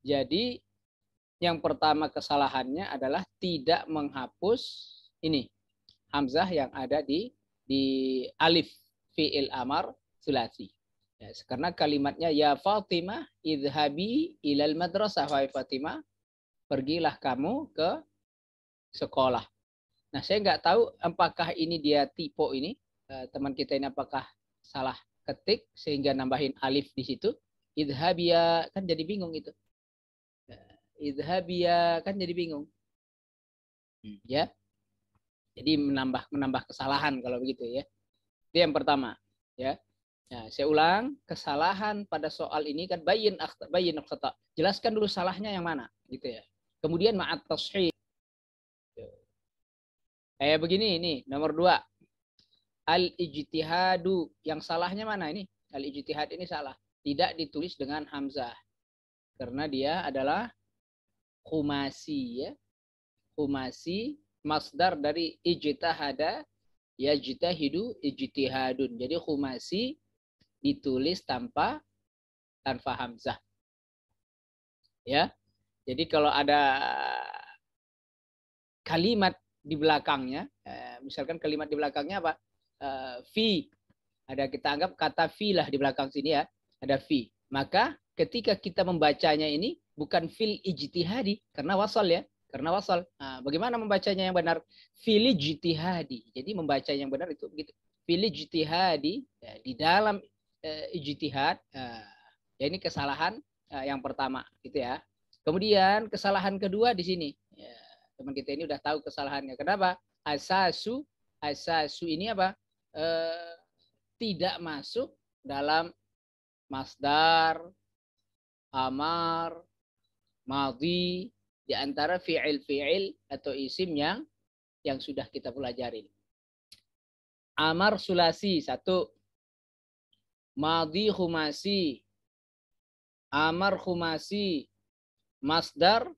Jadi yang pertama kesalahannya adalah tidak menghapus ini hamzah yang ada di di alif fi'il amar sulasi. Ya, karena kalimatnya ya Fatimah idhabi ilal madrasah wa Fatimah pergilah kamu ke sekolah. Nah, saya nggak tahu apakah ini dia tipe ini eh, teman kita ini apakah salah ketik sehingga nambahin alif di situ. Idhabia ya, kan jadi bingung itu idhabia kan jadi bingung. Hmm. Ya. Jadi menambah menambah kesalahan kalau begitu ya. Itu yang pertama, ya. Nah, saya ulang, kesalahan pada soal ini kan bayin bayin khata. Jelaskan dulu salahnya yang mana, gitu ya. Kemudian ma'at tashih. Kayak begini ini nomor dua. Al ijtihadu yang salahnya mana ini? Al ijtihad ini salah. Tidak ditulis dengan hamzah karena dia adalah kumasi ya. kumasi masdar dari ijtihada yajtahidu ijtihadun. Jadi kumasi ditulis tanpa tanpa hamzah. Ya. Jadi kalau ada kalimat di belakangnya, eh, misalkan kalimat di belakangnya apa? Eh, fi. Ada kita anggap kata fi lah di belakang sini ya, ada fi. Maka ketika kita membacanya ini bukan fil ijtihadi karena wasal ya karena wasal nah, bagaimana membacanya yang benar fil ijtihadi jadi membaca yang benar itu begitu fil ijtihadi ya, di dalam uh, ijtihad uh, ya ini kesalahan uh, yang pertama gitu ya kemudian kesalahan kedua di sini ya, teman kita ini udah tahu kesalahannya kenapa asasu asasu ini apa uh, tidak masuk dalam masdar amar madhi di antara fi'il-fi'il atau isim yang yang sudah kita pelajari. Amar sulasi satu. Madhi humasi. Amar humasi. Masdar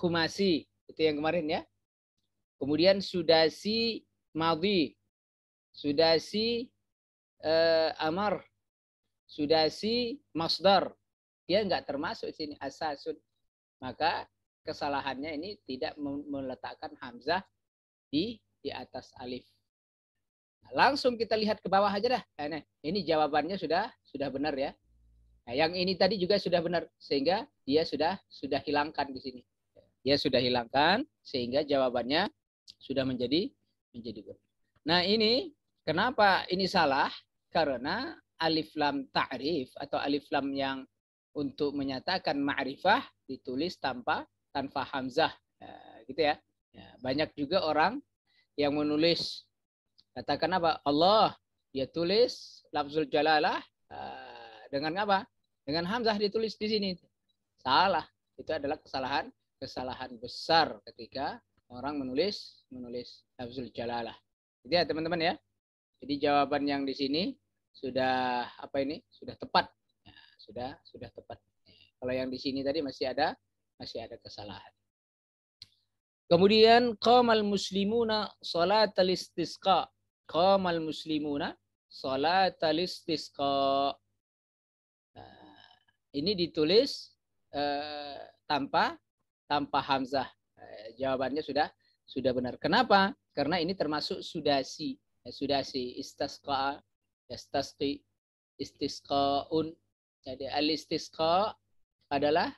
humasi. Itu yang kemarin ya. Kemudian sudasi madhi. Sudasi eh, amar. Sudasi masdar dia nggak termasuk sini asasun maka kesalahannya ini tidak meletakkan hamzah di di atas alif nah, langsung kita lihat ke bawah aja dah nah, nah, ini jawabannya sudah sudah benar ya nah, yang ini tadi juga sudah benar sehingga dia sudah sudah hilangkan di sini dia sudah hilangkan sehingga jawabannya sudah menjadi menjadi benar nah ini kenapa ini salah karena alif lam ta'rif atau alif lam yang untuk menyatakan ma'rifah ditulis tanpa tanpa hamzah. ya, gitu ya. ya. Banyak juga orang yang menulis katakan apa? Allah, dia tulis lafzul jalalah ya, dengan apa? Dengan hamzah ditulis di sini. Salah. Itu adalah kesalahan kesalahan besar ketika orang menulis menulis lafzul jalalah. Jadi gitu ya teman-teman ya. Jadi jawaban yang di sini sudah apa ini? Sudah tepat sudah sudah tepat. Kalau yang di sini tadi masih ada masih ada kesalahan. Kemudian qamal muslimuna salatal istisqa. Qamal muslimuna salatal istisqa. Nah, ini ditulis eh, tanpa tanpa hamzah. Eh, jawabannya sudah sudah benar. Kenapa? Karena ini termasuk sudasi. Eh, sudasi istasqa, yastasqi, istisqaun. Jadi Alistisko adalah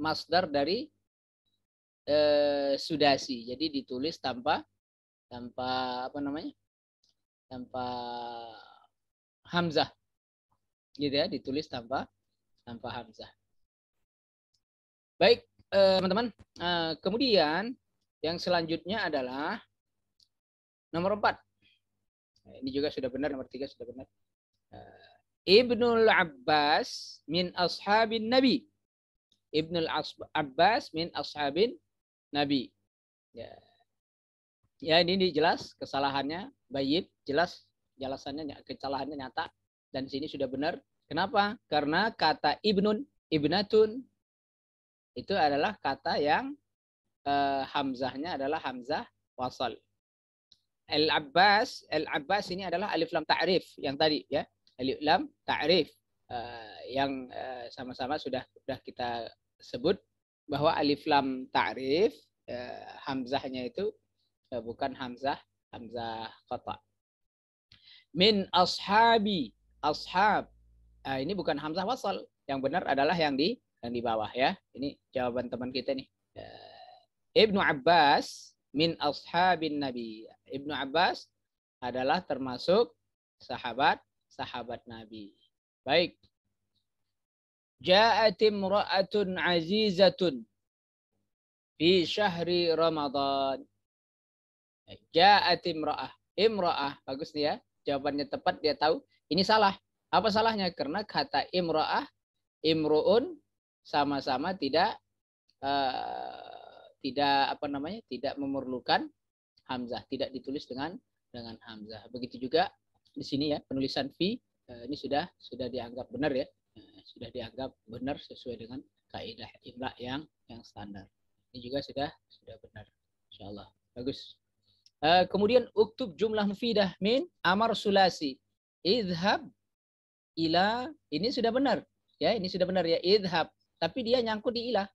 masdar dari eh, sudasi. Jadi ditulis tanpa tanpa apa namanya? tanpa hamzah. Gitu ya, ditulis tanpa tanpa hamzah. Baik, eh, teman-teman. Eh, kemudian yang selanjutnya adalah nomor 4. Ini juga sudah benar, nomor 3 sudah benar. Ibnul Abbas min ashabin Nabi. Ibnul Abbas min ashabin Nabi. Ya. Ya ini, ini jelas kesalahannya bayit jelas jelasannya kesalahannya nyata dan sini sudah benar. Kenapa? Karena kata ibnun, ibnatun itu adalah kata yang eh, hamzahnya adalah hamzah wasal. Al Abbas, Al Abbas ini adalah alif lam ta'rif yang tadi ya alif lam ta'rif uh, yang eh, sama-sama uh, sudah sudah kita sebut bahwa alif lam ta'rif uh, hamzahnya itu uh, bukan hamzah hamzah kota. Min ashabi ashab. Uh, ini bukan hamzah wasal. Yang benar adalah yang di yang di bawah ya. Ini jawaban teman kita nih. Uh, Ibnu Abbas min ashabin nabi. Ibnu Abbas adalah termasuk sahabat sahabat Nabi. Baik. Ja'atim ra'atun azizatun fi syahri Ramadan. Ja'at imra'ah. Imra'ah. Bagus nih ya. Jawabannya tepat dia tahu. Ini salah. Apa salahnya? Karena kata imra'ah, imru'un sama-sama tidak uh, tidak apa namanya? tidak memerlukan hamzah, tidak ditulis dengan dengan hamzah. Begitu juga di sini ya penulisan V eh, ini sudah sudah dianggap benar ya eh, sudah dianggap benar sesuai dengan kaidah imla yang yang standar ini juga sudah sudah benar insyaallah bagus eh, kemudian uktub jumlah mufidah min amar sulasi idhab ila ini sudah benar ya ini sudah benar ya idhab tapi dia nyangkut di ilah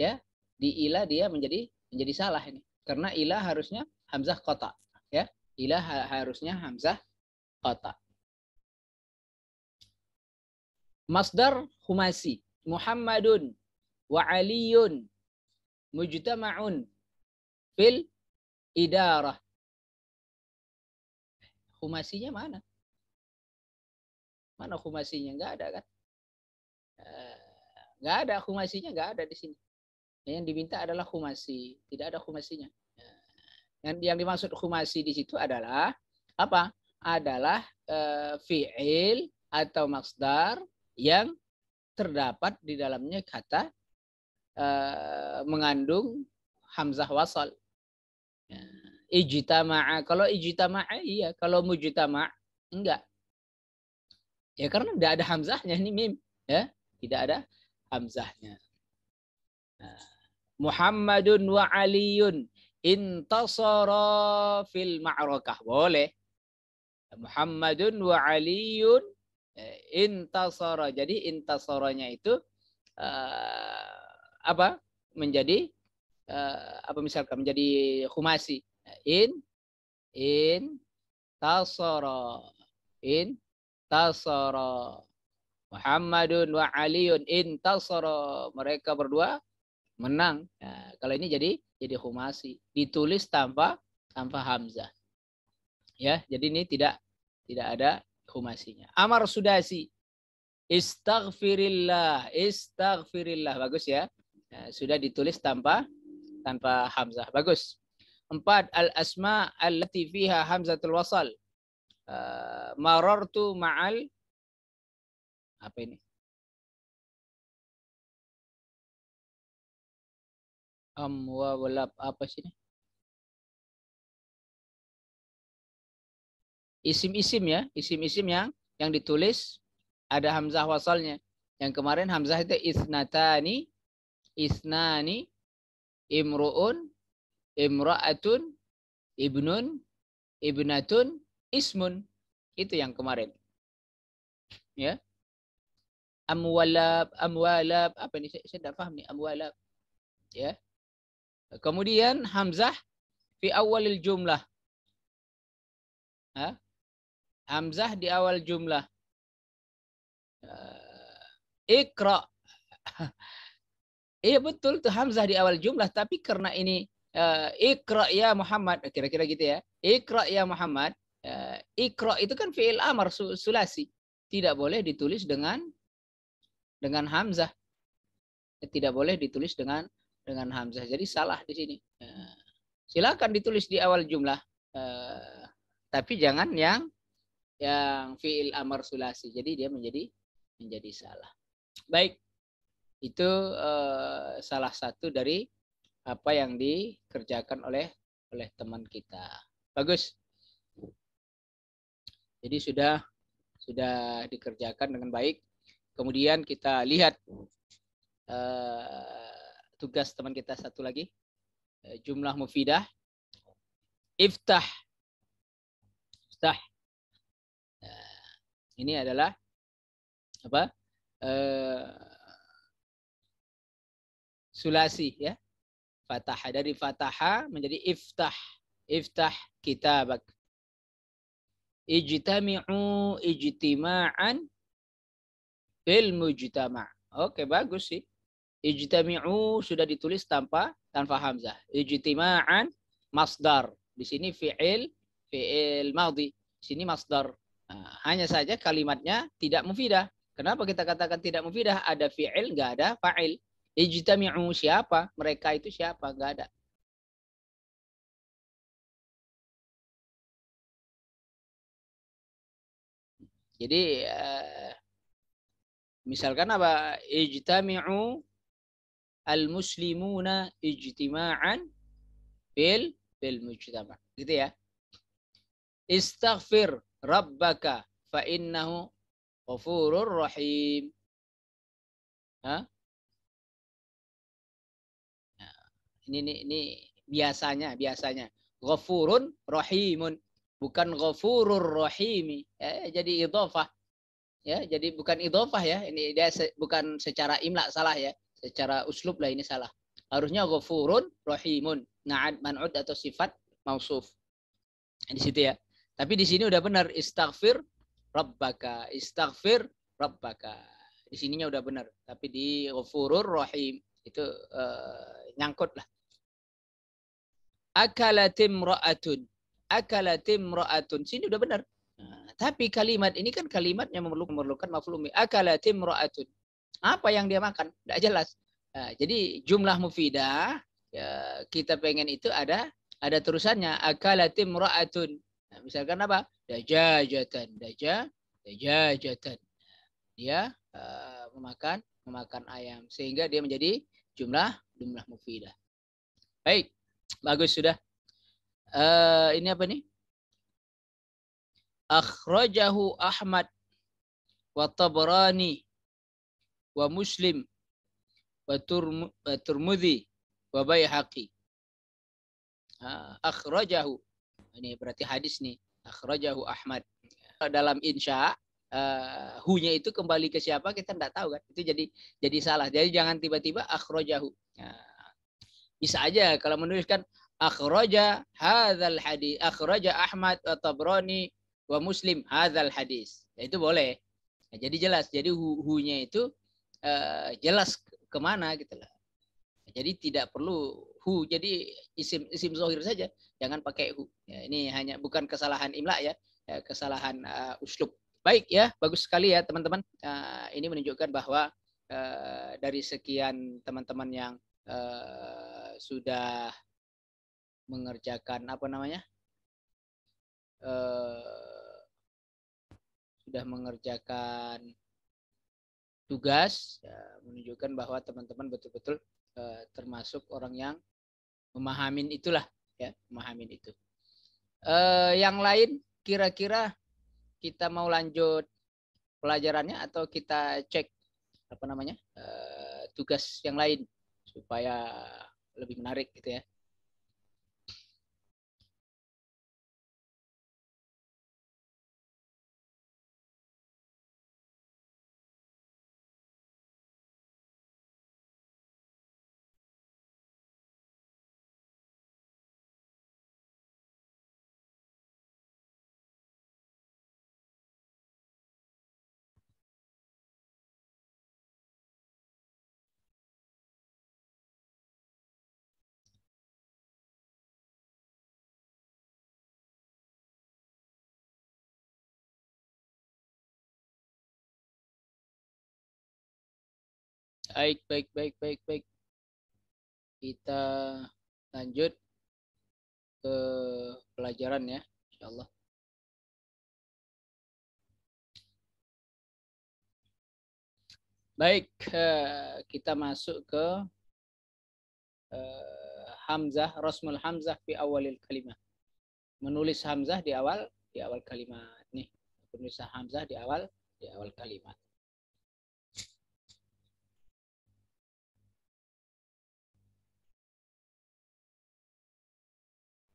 ya di ilah dia menjadi menjadi salah ini karena ilah harusnya hamzah kota ya ilah harusnya hamzah kata. Masdar humasi. Muhammadun wa Aliun mujtama'un fil idarah. Humasinya mana? Mana humasinya? Enggak ada kan? Enggak eh, ada humasinya, enggak ada di sini. Yang diminta adalah humasi, tidak ada humasinya. Eh, yang yang dimaksud humasi di situ adalah apa? adalah uh, fi'il atau masdar yang terdapat di dalamnya kata uh, mengandung hamzah wasal. Ya. Ijtama'a. Kalau ijtama'a iya, kalau mujtama' enggak. Ya karena tidak ada hamzahnya ini mim, ya. Tidak ada hamzahnya. Nah. Muhammadun wa aliun intasara fil ma'rakah. Boleh. Muhammadun wa Aliun eh, intasara. Jadi intasaranya itu uh, apa? Menjadi uh, apa misalkan menjadi khumasi. In in tasara. In tasara. Muhammadun wa Aliun intasara. Mereka berdua menang. Nah, kalau ini jadi jadi kumasi, ditulis tanpa tanpa hamzah ya. Jadi ini tidak tidak ada humasinya. Amar Sudasi. Istaghfirillah, istaghfirillah. Bagus ya. Nah, sudah ditulis tanpa tanpa hamzah. Bagus. Empat al asma allati fiha hamzatul wasal. Uh, marartu ma'al apa ini? Amwa um, apa sih ini? isim-isim ya, isim-isim yang yang ditulis ada hamzah wasalnya. Yang kemarin hamzah itu isnatani, isnani, imru'un, imra'atun, ibnun, ibnatun, ismun. Itu yang kemarin. Ya. Amwalab, amwalab, apa ini? Saya, saya tidak paham nih, amwalab. Ya. Kemudian hamzah fi awalil jumlah. Ha? Hamzah di awal jumlah. Eh, ikra. Iya betul tuh Hamzah di awal jumlah, tapi karena ini uh, eh, ikra ya Muhammad, kira-kira gitu ya. Ikra ya Muhammad. Uh, eh, ikra itu kan fiil amar sulasi, tidak boleh ditulis dengan dengan hamzah. Tidak boleh ditulis dengan dengan hamzah. Jadi salah di sini. Uh, silakan ditulis di awal jumlah, uh, tapi jangan yang yang fiil amar sulasi. Jadi dia menjadi menjadi salah. Baik. Itu uh, salah satu dari apa yang dikerjakan oleh oleh teman kita. Bagus. Jadi sudah sudah dikerjakan dengan baik. Kemudian kita lihat uh, tugas teman kita satu lagi. Eh, jumlah mufidah. Iftah. Iftah ini adalah apa? Eh, sulasi ya. Fataha dari fataha menjadi iftah. Iftah kitabak. Ijtami'u ijtima'an fil mujtama'. Oke, bagus sih. Ijtami'u sudah ditulis tanpa tanpa hamzah. Ijtima'an masdar. Di sini fi'il fi'il madhi. Di sini masdar. Nah, hanya saja kalimatnya tidak mufidah. Kenapa kita katakan tidak mufidah? Ada fi'il, nggak ada fa'il. Ijtami'u siapa? Mereka itu siapa? Nggak ada. Jadi eh, misalkan apa? Ijtami'u al-muslimuna ijtima'an fil fil mujtama. Gitu ya. Istaghfir rabbaka fa innahu ghafurur rahim. Ha? Nah, ini, ini ini biasanya biasanya ghafurun rahimun bukan ghafurur rahimi. Ya, jadi idhofah. Ya, jadi bukan idhofah ya. Ini dia se, bukan secara imla salah ya. Secara uslub lah ini salah. Harusnya ghafurun rahimun. Na'ad man'ud atau sifat mausuf. Di situ ya. Tapi di sini udah benar istighfir, rabbaka, istighfir, rabbaka. Di sininya udah benar, tapi di ghafurur rahim itu uh, eh, nyangkut lah. Akalatim ra'atun. Akalatim ra'atun. Sini udah benar. Nah, tapi kalimat ini kan yang memerlukan memerlukan maflumi. Akalatim ra'atun. Apa yang dia makan? Tidak jelas. Nah, jadi jumlah mufidah ya, kita pengen itu ada ada terusannya akalatim ra'atun Nah, misalkan apa? Dajajatan, daja, dajajatan. Dia uh, memakan memakan ayam sehingga dia menjadi jumlah jumlah mufidah. Baik, bagus sudah. Uh, ini apa nih? Akhrajahu Ahmad wa Tabrani wa Muslim wa, Turm wa Bayhaqi. wa Uh, akhrajahu ini berarti hadis nih. Akhrajahu Ahmad. Eh, dalam insya uh, hunya itu kembali ke siapa kita tidak tahu kan. Itu jadi jadi salah. Jadi jangan tiba-tiba akhrajahu. Nah, bisa aja kalau menuliskan akhraja hadzal hadis akhraja Ahmad wa Tabrani wa Muslim hadzal hadis. Ya, itu boleh. Nah, jadi jelas. Jadi hunya itu uh, jelas kemana gitu lah. Jadi tidak perlu hu. Jadi isim isim zohir saja jangan pakai hu. Ya, ini hanya bukan kesalahan imla ya, ya kesalahan uh, uslub. Baik ya, bagus sekali ya teman-teman. Uh, ini menunjukkan bahwa uh, dari sekian teman-teman yang uh, sudah mengerjakan apa namanya, uh, sudah mengerjakan tugas, ya, menunjukkan bahwa teman-teman betul-betul uh, termasuk orang yang memahamin itulah ya memahami itu. Uh, yang lain kira-kira kita mau lanjut pelajarannya atau kita cek apa namanya uh, tugas yang lain supaya lebih menarik gitu ya. Baik, baik, baik, baik, baik. Kita lanjut ke pelajaran ya, insyaallah. Baik, eh, kita masuk ke eh, Hamzah, Rasmul Hamzah fi awalil kalimat Menulis Hamzah di awal, di awal kalimat. Nih, penulisan Hamzah di awal, di awal kalimat.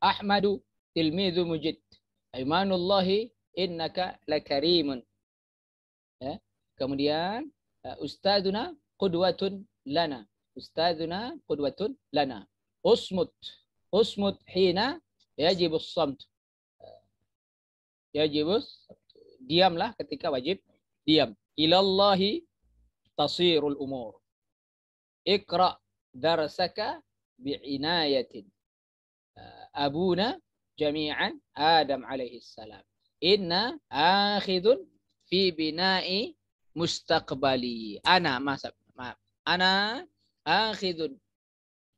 Ahmadu tilmidhu mujid. Aimanullahi innaka lakarimun. Ya. Kemudian eh, ustaduna qudwatun lana. Ustaduna qudwatun lana. Usmut. Usmut hina yajibus samt. Yajibus diamlah ketika wajib diam. Ilallahi tasirul umur. Iqra darsaka bi'inayatin abuna jami'an Adam alaihi salam. Inna akhidun fi bina'i mustaqbali. Ana, maaf. maaf. Ana akhidun.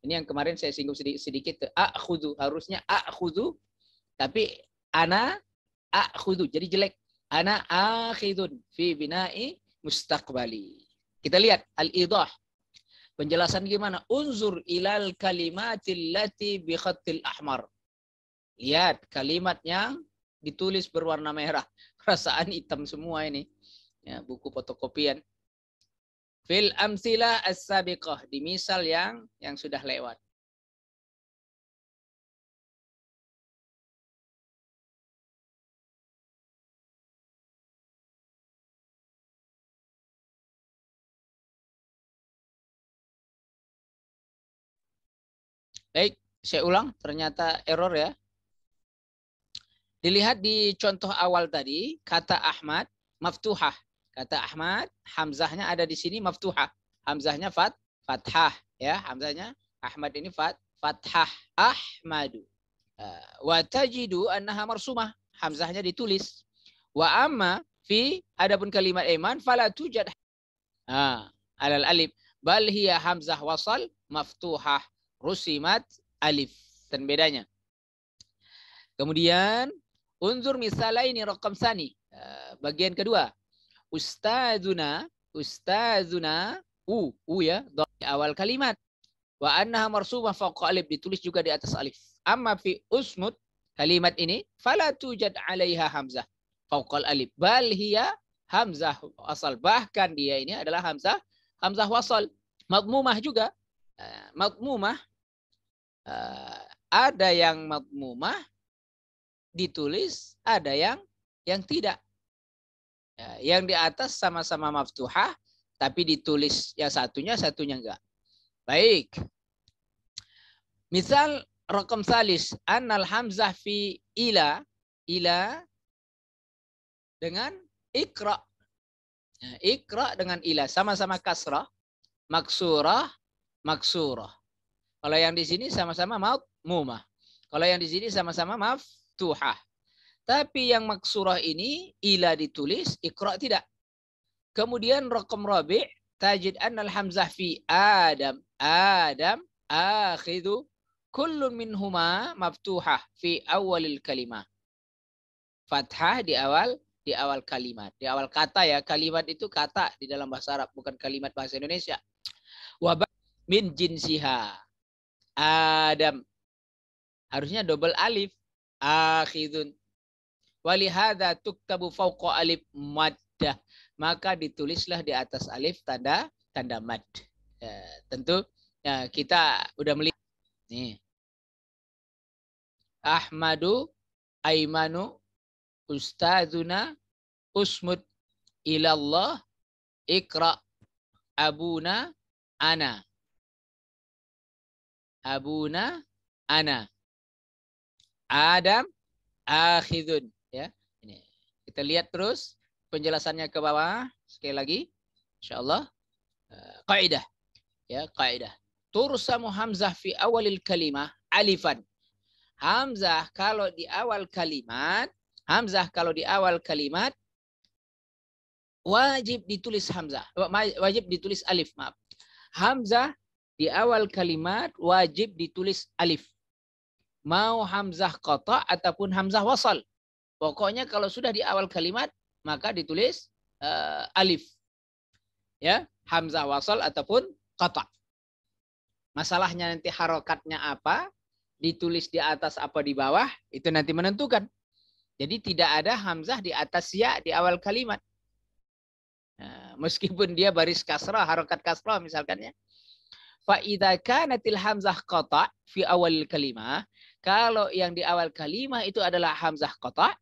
Ini yang kemarin saya singgung sedikit. sedikit akhudhu. Harusnya akhudu, Tapi ana akhudu. Jadi jelek. Ana akhidun fi bina'i mustaqbali. Kita lihat. Al-idah. Penjelasan gimana? Unzur ilal kalimatil lati bi khattil ahmar. Lihat kalimatnya ditulis berwarna merah. Perasaan hitam semua ini. Ya, buku fotokopian. Fil amsila as-sabiqah. Di misal yang yang sudah lewat. Baik, saya ulang, ternyata error ya. Dilihat di contoh awal tadi, kata Ahmad, maftuhah. Kata Ahmad, hamzahnya ada di sini maftuhah. Hamzahnya fat, fathah. Ya, hamzahnya Ahmad ini fat, fathah. Ahmadu. Eh, wa tajidu annaha marsumah. Hamzahnya ditulis. Wa amma fi adapun kalimat iman falatujad tujad. Ah, alal alib. Bal hiya hamzah wasal maftuhah rusimat alif dan bedanya. Kemudian unzur misalnya ini rokam sani eh, bagian kedua ustazuna ustazuna u u ya di awal kalimat wa annaha marsubah fawqa alif ditulis juga di atas alif amma fi usmut kalimat ini fala tujad alaiha hamzah fawqa alif bal hiya hamzah asal bahkan dia ini adalah hamzah hamzah wasal madmumah juga Eh, makmumah eh, ada yang makmumah ditulis, ada yang yang tidak. Ya, yang di atas sama-sama maftuhah, tapi ditulis yang satunya, satunya enggak. Baik. Misal rokam salis, annal hamzah fi ila, ila dengan ikra. Ya, ikra dengan ila, sama-sama kasrah, maksurah, maksurah. Kalau yang di sini sama-sama mumah. Kalau yang di sini sama-sama tuhah. Tapi yang maksurah ini ila ditulis, ikra tidak. Kemudian rokom robi tajid annal hamzah fi Adam. Adam akhidu min minhuma maftuhah fi awalil kalimah. Fathah di awal di awal kalimat. Di awal kata ya, kalimat itu kata di dalam bahasa Arab, bukan kalimat bahasa Indonesia. Wabah min jinsiha. Adam. Harusnya double alif. Akhidun. Walihada tuktabu fauqa alif maddah. Maka ditulislah di atas alif tanda tanda mad. Ya, tentu ya, kita udah melihat. Nih. Ahmadu Aimanu Ustazuna Usmud Ilallah Ikra Abuna Ana abuna ana. Adam akhidun ya. Ini. Kita lihat terus penjelasannya ke bawah sekali lagi. Insyaallah eh, kaidah ya kaidah. Tursamu hamzah fi awalil kalimah alifan. Hamzah kalau di awal kalimat, hamzah kalau di awal kalimat wajib ditulis hamzah, wajib ditulis alif, maaf. Hamzah di awal kalimat wajib ditulis alif. Mau hamzah kota ataupun hamzah wasal. Pokoknya kalau sudah di awal kalimat maka ditulis uh, alif. Ya, hamzah wasal ataupun kota. Masalahnya nanti harokatnya apa, ditulis di atas apa di bawah, itu nanti menentukan. Jadi tidak ada hamzah di atas ya di awal kalimat. Nah, meskipun dia baris kasrah, harokat kasrah misalkan ya. Fa idza kanatil hamzah qata fi awal kalimah, kalau yang di awal kalimah itu adalah hamzah qata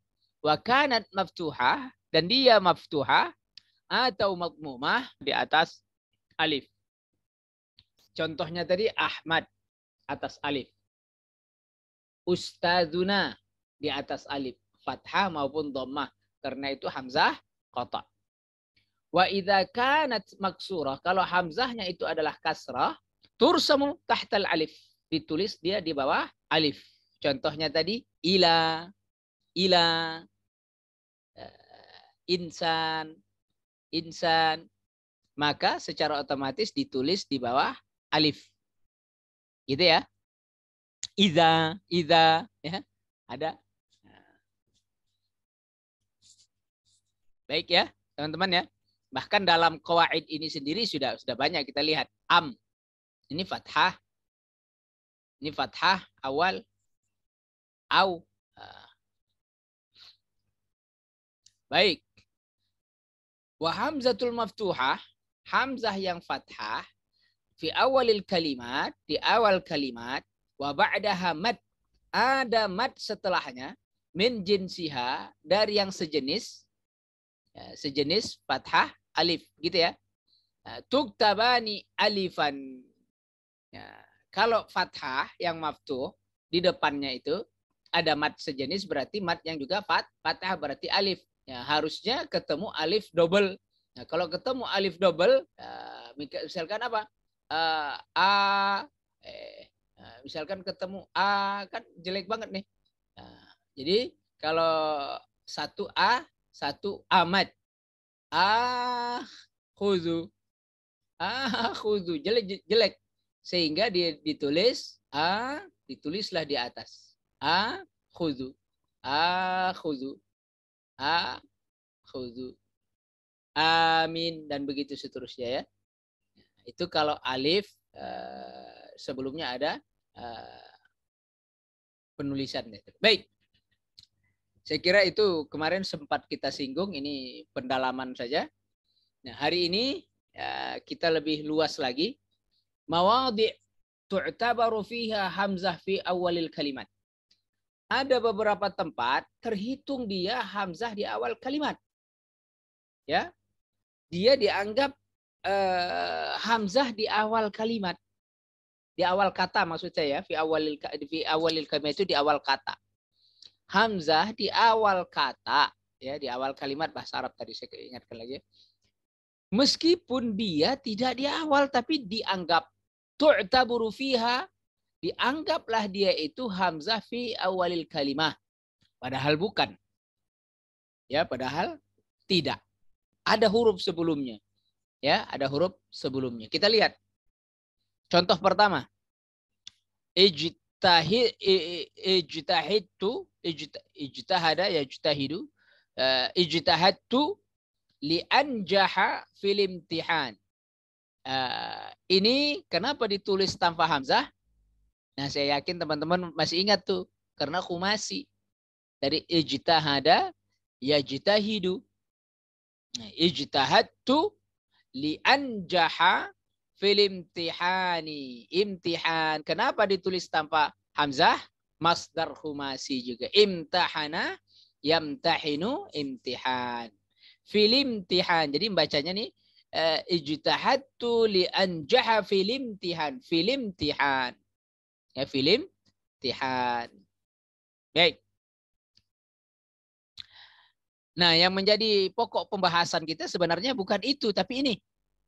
wa kanat maftuhah dan dia maftuhah atau makmumah di atas alif. Contohnya tadi Ahmad atas alif. Ustazuna di atas alif. Fathah maupun dhammah. Karena itu hamzah kotak. Wa idza kanat maksurah. Kalau hamzahnya itu adalah kasrah tursamu tahtal alif. Ditulis dia di bawah alif. Contohnya tadi ila, ila, eh, insan, insan. Maka secara otomatis ditulis di bawah alif. Gitu ya. Iza, iza. Ya. Ada. Baik ya, teman-teman ya. Bahkan dalam kawaid ini sendiri sudah sudah banyak kita lihat. Am, ini fathah. Ini fathah awal. Au. Baik. Wa hamzatul maftuhah. Hamzah yang fathah. Fi awalil kalimat. Di awal kalimat. Wa ba'daha mad. Ada mat setelahnya. Min jinsiha. Dari yang sejenis. Ya, sejenis fathah alif. Gitu ya. Tuktabani alifan Ya. Kalau fathah yang maftuh di depannya itu ada mat sejenis berarti mat yang juga fat, fathah berarti alif. Ya, harusnya ketemu alif double. Nah, kalau ketemu alif double, ya, misalkan apa? Uh, a, eh, eh, misalkan ketemu a kan jelek banget nih. Ya, jadi kalau satu a, satu amat. Ah, khuzu. Ah, khuzu. Jelek, jelek sehingga dia ditulis a ditulislah di atas a khudu a khudu a khudu amin dan begitu seterusnya ya itu kalau alif eh, sebelumnya ada uh, penulisannya baik saya kira itu kemarin sempat kita singgung ini pendalaman saja nah hari ini ya, kita lebih luas lagi mawadi' tu'tabaru fiha hamzah fi awalil kalimat. Ada beberapa tempat terhitung dia hamzah di awal kalimat. Ya. Dia dianggap uh, hamzah di awal kalimat. Di awal kata maksud saya ya, fi awalil fi awalil kalimat itu di awal kata. Hamzah di awal kata, ya di awal kalimat bahasa Arab tadi saya ingatkan lagi. Ya. Meskipun dia tidak di awal tapi dianggap tu'taburu fiha dianggaplah dia itu hamzah fi awalil kalimah. Padahal bukan. Ya, padahal tidak. Ada huruf sebelumnya. Ya, ada huruf sebelumnya. Kita lihat. Contoh pertama. Ijtahid ijtahidtu ijtahada ya ijtahidu eh, ijtahadtu li anjaha fil imtihan. Eh, ini kenapa ditulis tanpa hamzah? Nah, saya yakin teman-teman masih ingat tuh. Karena kumasi. Dari ijtahada, yajtahidu. Nah, ijtahadtu film fil imtihani. Imtihan. Kenapa ditulis tanpa hamzah? Masdar humasi juga. Imtahana, yamtahinu, imtihan. Fil imtihan. Jadi bacanya nih, Eh, ijtahadtu li anjaha filim tihan filim tihan ya filim tihan baik nah yang menjadi pokok pembahasan kita sebenarnya bukan itu tapi ini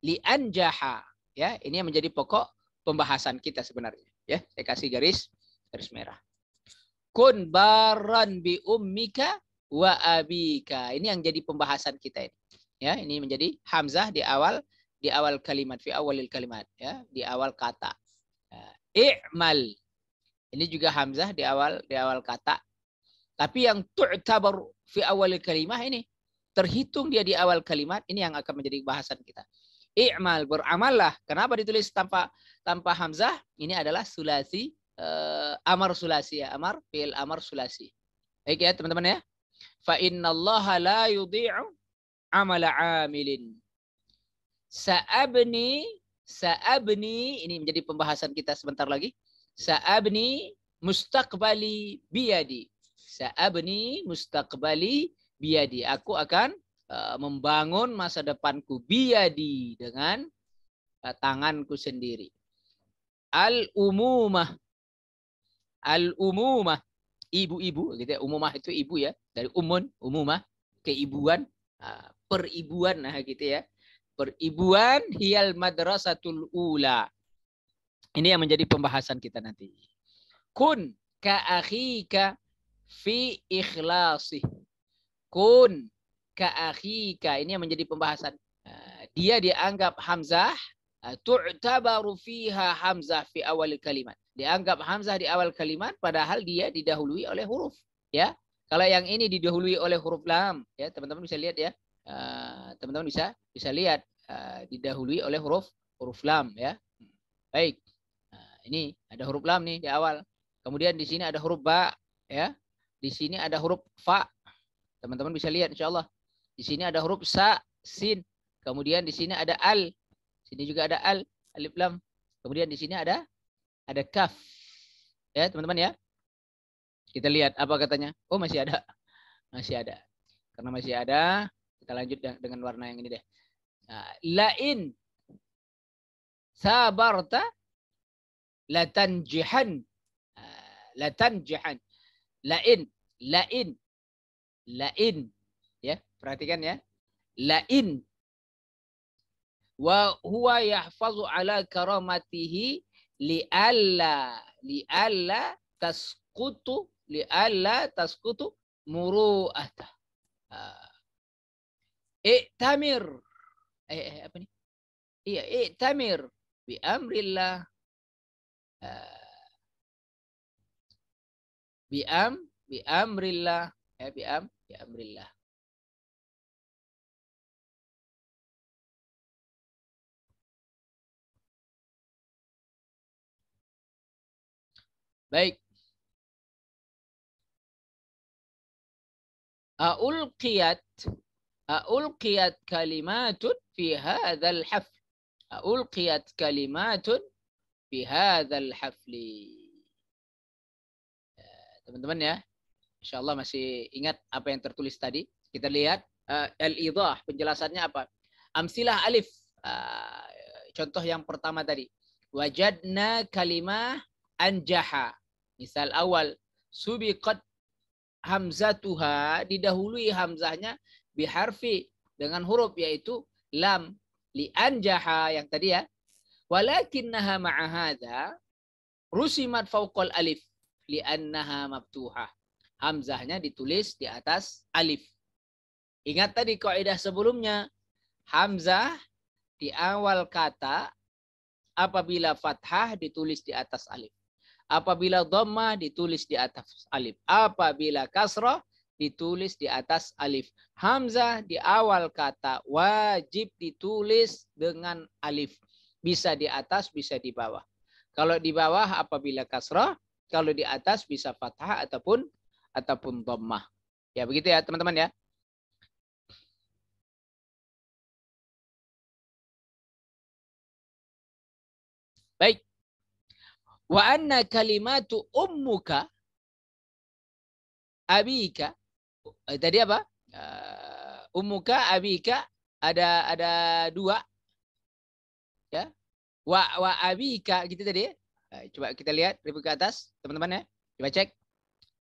li anjaha ya ini yang menjadi pokok pembahasan kita sebenarnya ya saya kasih garis garis merah kun baran bi ummika wa abika ini yang jadi pembahasan kita ini ya ini menjadi hamzah di awal di awal kalimat fi awalil kalimat ya di awal kata ya, i'mal ini juga hamzah di awal di awal kata tapi yang tu'tabar fi awalil kalimat ini terhitung dia di awal kalimat ini yang akan menjadi bahasan kita i'mal beramallah kenapa ditulis tanpa tanpa hamzah ini adalah sulasi uh, amar sulasi ya amar fil amar sulasi baik ya teman-teman ya fa innallaha la yudhi'u amala amilin. Sa'abni, sa'abni, ini menjadi pembahasan kita sebentar lagi. Sa'abni mustaqbali biyadi. Sa'abni mustaqbali biyadi. Aku akan uh, membangun masa depanku biyadi dengan uh, tanganku sendiri. Al-umumah. Al-umumah. Ibu-ibu, gitu ya. Umumah itu ibu ya. Dari umun, umumah, keibuan. Uh, peribuan nah gitu ya. Peribuan hial madrasatul ula. Ini yang menjadi pembahasan kita nanti. Kun ka akhika fi ikhlasi. Kun ka akhika. Ini yang menjadi pembahasan. Nah, dia dianggap Hamzah ah, tu'tabaru fiha hamzah fi awal kalimat. Dianggap hamzah di awal kalimat padahal dia didahului oleh huruf, ya. Kalau yang ini didahului oleh huruf lam, ya teman-teman bisa lihat ya. Eh, teman-teman bisa bisa lihat uh, didahului oleh huruf huruf lam ya. Baik. Nah, ini ada huruf lam nih di awal. Kemudian di sini ada huruf ba ya. Di sini ada huruf fa. Teman-teman bisa lihat insya Allah. Di sini ada huruf sa, sin. Kemudian di sini ada al. di Sini juga ada al, alif lam. Kemudian di sini ada ada kaf. Ya, teman-teman ya. Kita lihat apa katanya. Oh, masih ada. Masih ada. Karena masih ada, kita lanjut dah dengan warna yang ini deh. Nah, lain sabarta latanjihan. Nah, latanjihan. Lain. Lain. Lain. Ya, perhatikan ya. Lain. Wa huwa yahfazu ala karamatihi li'alla li'alla tasqutu li'alla tasqutu muru'ata. I'tamir. Eh, eh apa nih? Iya, i'tamir bi amrillah. Uh, bi am bi amrillah. Ya, bi am bi amrillah. Baik. Aulqiyat ألقيت كلمات في هذا الحفل ألقيت كلمات في هذا الحفل ya, teman-teman ya Insya Allah masih ingat apa yang tertulis tadi kita lihat uh, al-idah penjelasannya apa amsilah alif uh, contoh yang pertama tadi wajadna kalimah anjaha misal awal subiqat hamzatuha didahului hamzahnya biharfi dengan huruf yaitu lam li anjaha yang tadi ya. Walakinnaha ma'ahada rusimat faukol alif li annaha mabtuha. Hamzahnya ditulis di atas alif. Ingat tadi kaidah sebelumnya, hamzah di awal kata apabila fathah ditulis di atas alif. Apabila dhamma ditulis di atas alif. Apabila kasrah ditulis di atas alif. Hamzah di awal kata wajib ditulis dengan alif. Bisa di atas, bisa di bawah. Kalau di bawah apabila kasrah, kalau di atas bisa fathah ataupun ataupun dhammah. Ya begitu ya teman-teman ya. Baik. Wa anna kalimatu ummuka abika Eh, tadi apa? Uh, eh, umuka, abika ada ada dua. Ya. Wa wa abika gitu tadi. Uh, coba kita lihat review ke atas, teman-teman ya. Coba cek.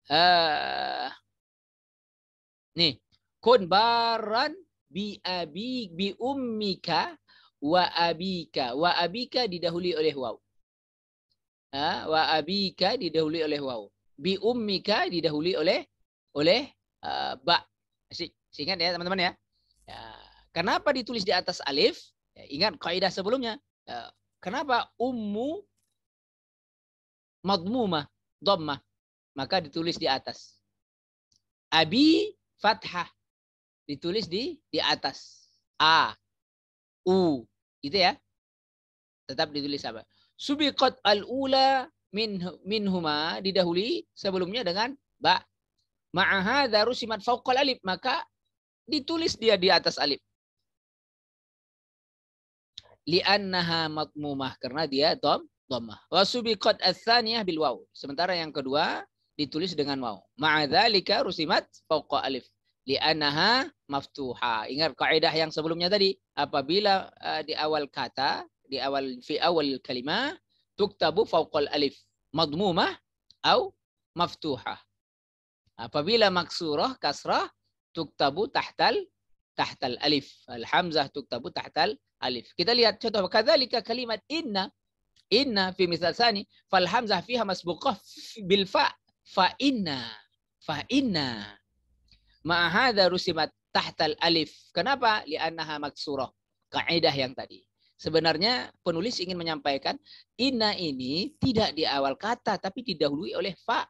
Uh, nih, kun baran bi abi bi ummika wa abika. Wa abika didahului oleh waw. Ha? Wa abika didahului oleh waw. Bi ummika didahului oleh oleh uh, ba. ingat ya teman-teman ya. ya. Kenapa ditulis di atas alif? Ya, ingat kaidah sebelumnya. Ya, kenapa ummu madmumah, dhammah? Maka ditulis di atas. Abi fathah. Ditulis di di atas. A. U. Itu ya. Tetap ditulis apa? Subiqat al-ula min minhuma didahului sebelumnya dengan ba Ma'aha daru simat fauqal alif. Maka ditulis dia di atas alif. Li'annaha matmumah. Karena dia dom, domah. Wasubiqat as-saniyah bil waw. Sementara yang kedua ditulis dengan waw. Ma'adhalika rusimat fauqa alif. Li'annaha maftuha. Ingat kaidah yang sebelumnya tadi. Apabila uh, di awal kata, di awal fi awal kalimah, tuktabu fauqal alif. Madmumah atau maftuha. Apabila maksurah kasrah tuktabu tahtal tahtal alif. Al hamzah tuktabu tahtal alif. Kita lihat contoh kadzalika kalimat inna inna fi misal sani fal hamzah fiha masbuqah bil fa fa inna fa inna ma hadza rusimat tahtal alif. Kenapa? Li'annaha maksurah. Kaidah yang tadi. Sebenarnya penulis ingin menyampaikan inna ini tidak di awal kata tapi didahului oleh fa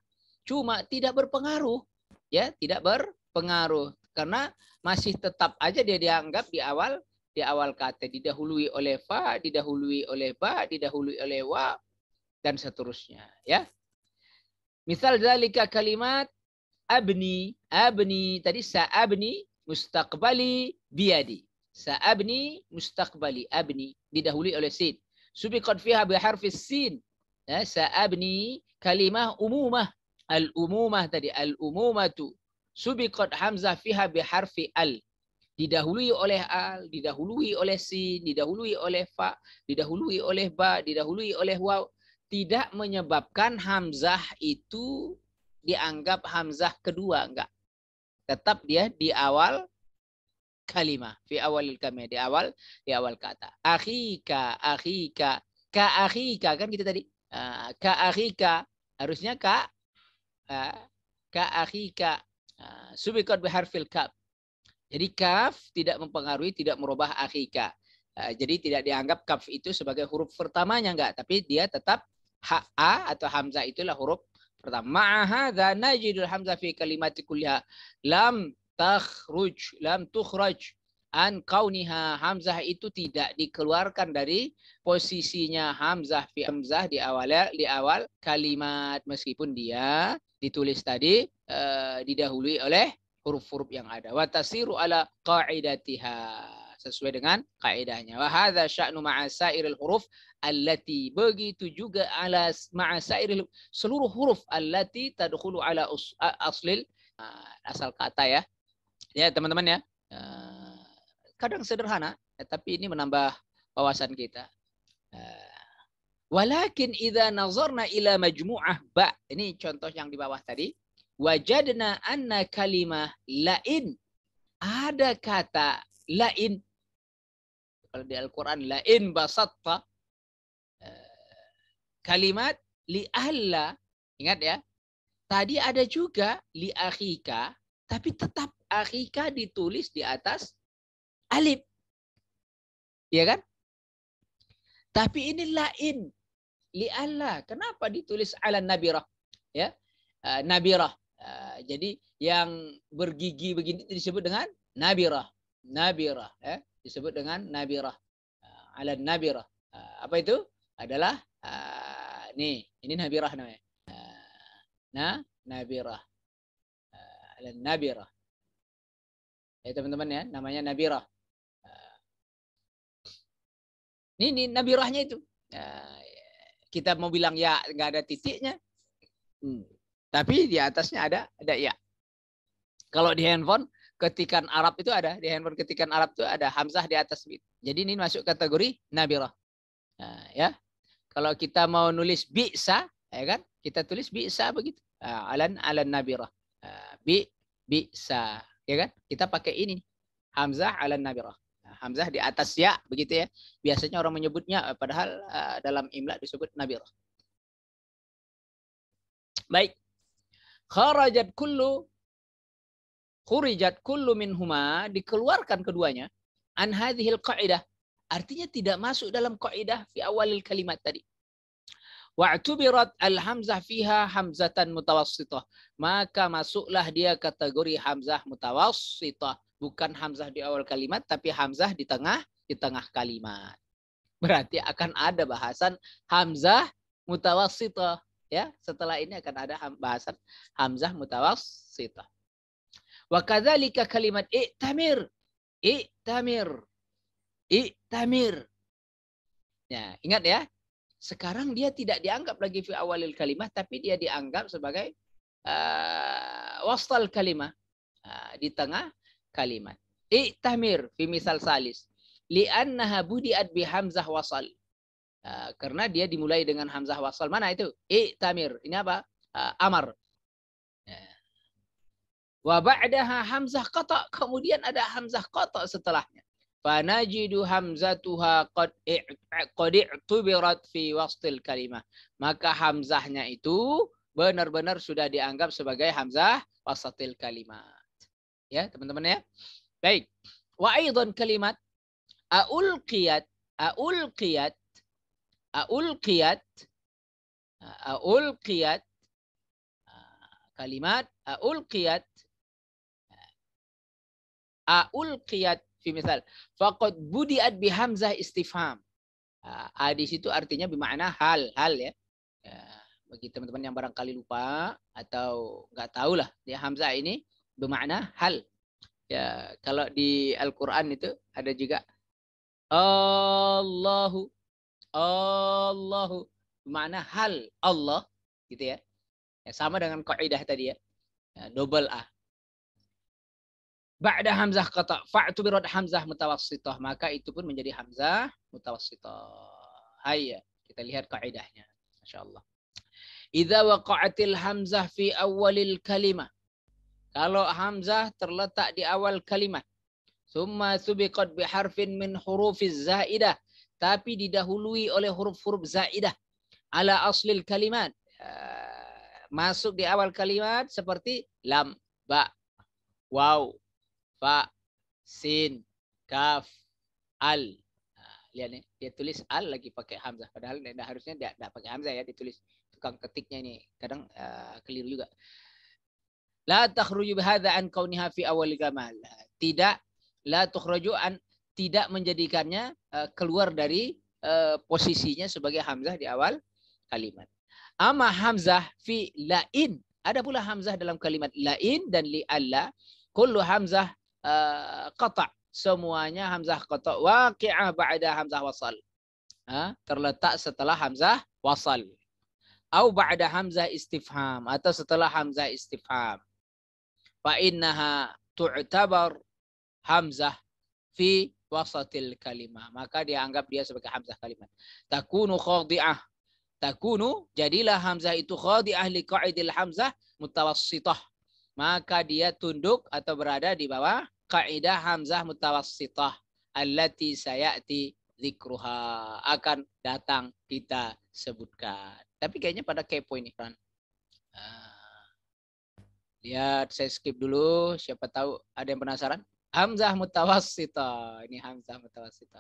cuma tidak berpengaruh ya tidak berpengaruh karena masih tetap aja dia dianggap di awal di awal kata didahului oleh fa didahului oleh ba didahului oleh wa dan seterusnya ya misal zalika kalimat abni abni tadi saabni mustaqbali biadi saabni mustaqbali abni didahului oleh sin subiqat fiha bi harfi sin ya, saabni kalimah umumah al-umumah tadi al-umumatu subiqat hamzah fiha biharfi al didahului oleh al didahului oleh sin didahului oleh fa didahului oleh ba didahului oleh waw tidak menyebabkan hamzah itu dianggap hamzah kedua enggak tetap dia di awal kalimah fi awalil kalimah di awal di awal kata akhika akhika ka akhika kan kita gitu tadi ah, ka akhika harusnya ka ka akhika subikot biharfil kaf. Jadi kaf tidak mempengaruhi, tidak merubah akhika. Jadi tidak dianggap kaf itu sebagai huruf pertamanya enggak, tapi dia tetap ha atau hamzah itulah huruf pertama. dan najidul hamzah fi kalimati ya lam takhruj, lam tukhraj an kauniha hamzah itu tidak dikeluarkan dari posisinya hamzah fi hamzah di awal di awal kalimat meskipun dia ditulis tadi uh, didahului oleh huruf-huruf yang ada wa tasiru ala qaidatiha sesuai dengan kaidahnya wa hadza sya'nu ma'a sairil huruf allati begitu juga ala ma'a sairil seluruh huruf allati tadkhulu ala us, aslil nah, asal kata ya ya teman-teman ya uh, kadang sederhana, ya, tapi ini menambah wawasan kita. Eh, walakin idza nazarna ila majmu'ah ba. Ini contoh yang di bawah tadi. Wajadna anna kalimah lain. Ada kata lain. Kalau di Al-Quran lain basatta. Eh, kalimat li ahla. Ingat ya. Tadi ada juga li akhika. Tapi tetap akhika ditulis di atas alif. Iya kan? Tapi ini lain. Li'alla. Kenapa ditulis ala nabirah? Ya. Uh, nabirah. Uh, jadi yang bergigi begini disebut dengan nabirah. Nabirah. Ya. Disebut dengan nabirah. Uh, ala nabirah. Uh, apa itu? Adalah uh, nih. Ini nabirah namanya. Uh, nah, nabirah. Uh, ala nabirah. Ya teman-teman ya. Namanya nabirah. Ini, ini Nabi Rohnya itu. Nah, ya, kita mau bilang ya nggak ada titiknya. Hmm. Tapi di atasnya ada ada ya. Kalau di handphone ketikan Arab itu ada di handphone ketikan Arab itu ada hamzah di atas bit. Jadi ini masuk kategori Rah. Nah, ya. Kalau kita mau nulis bisa, ya kan? Kita tulis bisa begitu. Nah, alan alan nabi roh ah, bi bisa, ya kan? Kita pakai ini. Hamzah alan nabi roh hamzah di atas ya begitu ya. Biasanya orang menyebutnya eh, padahal uh, dalam imla disebut Nabiroh. Baik. Kharajat kullu khurijat kullu huma dikeluarkan keduanya an hadhil qaidah. Artinya tidak masuk dalam kaidah fi awalil kalimat tadi. Wa'tubirat al-hamzah fiha hamzatan mutawassithah Maka masuklah dia kategori hamzah mutawassithah bukan hamzah di awal kalimat tapi hamzah di tengah di tengah kalimat. Berarti akan ada bahasan hamzah mutawassithah ya. Setelah ini akan ada bahasan hamzah mutawassithah. Wa kadzalika kalimat i'tamir. I'tamir. I'tamir. Ya, ingat ya. Sekarang dia tidak dianggap lagi fi awalil kalimat, tapi dia dianggap sebagai uh, wastal kalimat uh, nah, di tengah kalimat. I'tahmir fi misal salis. Li'annaha budi'at bi hamzah wasal. Uh, karena dia dimulai dengan hamzah wasal. Mana itu? I'tamir. Ini apa? Uh, amar. Ya. Wa ba'daha hamzah qata. Kemudian ada hamzah qata setelahnya. Fanajidu hamzatuha qad i'tubirat fi wasil kalimah. Maka hamzahnya itu benar-benar sudah dianggap sebagai hamzah wasatil kalimah ya teman-teman ya. Baik. Wa aidan kalimat aulqiyat aulqiyat aulqiyat aulqiyat kalimat aulqiyat aulqiyat fi misal faqad budiat bi hamzah istifham a di situ artinya bermakna hal hal ya bagi teman-teman yang barangkali lupa atau nggak tahu lah ya hamzah ini bermakna hal. Ya, kalau di Al-Qur'an itu ada juga Allahu Allahu bermakna hal Allah gitu ya. ya sama dengan kaidah tadi ya. ya double A. Ba'da hamzah kata fa'tu birad hamzah mutawassithah maka itu pun menjadi hamzah mutawassithah. Hayya, kita lihat kaidahnya. Masyaallah. Idza waqa'atil hamzah fi awwalil kalimah kalau hamzah terletak di awal kalimat. Summa subiqat biharfin min hurufiz zaidah. Tapi didahului oleh huruf-huruf zaidah. Ala aslil kalimat. Eh, masuk di awal kalimat seperti lam, ba, waw, fa, sin, kaf, al. Nah, lihat nih, dia tulis al lagi pakai hamzah. Padahal nah, harusnya tidak pakai hamzah ya, ditulis tukang ketiknya ini. Kadang uh, keliru juga. La takhruju bihadza an kauniha fi awal gamal. Tidak la tukhruju an tidak menjadikannya uh, keluar dari uh, posisinya sebagai hamzah di awal kalimat. Ama hamzah fi lain. Ada pula hamzah dalam kalimat lain dan li alla. Kullu hamzah uh, qata. Semuanya hamzah qata. Waqi'ah ba'da hamzah wasal. Ha? Terletak setelah hamzah wasal. atau ba'da hamzah istifham. Atau setelah hamzah istifham fa innaha tu'tabar hamzah fi wasatil kalimah. Maka dia anggap dia sebagai hamzah kalimat. Takunu khadi'ah. Takunu, jadilah hamzah itu khadi'ah li qa'idil hamzah mutawassitah. Maka dia tunduk atau berada di bawah kaidah hamzah mutawassitah. Allati sayati zikruha. Akan datang kita sebutkan. Tapi kayaknya pada kepo ini kan. Lihat, ya, saya skip dulu. Siapa tahu ada yang penasaran? Hamzah Mutawasita. Ini Hamzah Mutawasita.